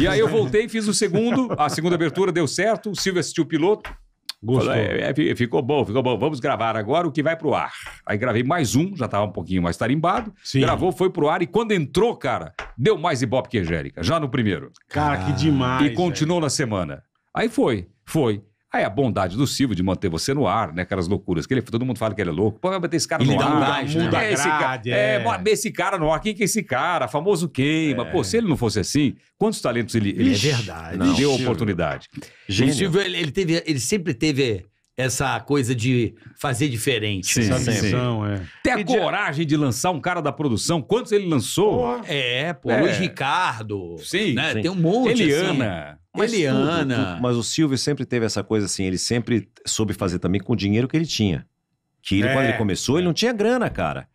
E aí eu voltei, fiz o segundo, a segunda abertura deu certo, o Silvio assistiu o piloto. Gostou. é, é, ficou bom, ficou bom. Vamos gravar agora o que vai pro ar. Aí gravei mais um, já tava um pouquinho mais tarimbado. Sim. Gravou, foi pro ar e quando entrou, cara, deu mais ibope que Angélica, já no primeiro. Cara, que demais. E continuou na semana. Aí foi, foi. Aí a bondade do Silvio de manter você no ar, né? Aquelas loucuras que ele, todo mundo fala que ele é louco. Pô, vai bater esse cara ele no ar. Um gás, né? É, esse, grade, é, é. esse cara no ar. Quem que é esse cara? Famoso queima. É. Pô, se ele não fosse assim, quantos talentos ele, ele é verdade. Não, deu a oportunidade? gente O Silvio, ele, ele, teve, ele sempre teve essa coisa de fazer diferente. Sim, né? sim, sim. É. Ter a e coragem de... de lançar um cara da produção. Quantos ele lançou? É, pô. É. Luiz Ricardo. Sim, né? sim, Tem um monte. Eliana. Assim. Mas Eliana. Tudo, mas o Silvio sempre teve essa coisa assim, ele sempre soube fazer também com o dinheiro que ele tinha. Que ele, é. quando ele é, começou, ele é. não tinha grana, cara.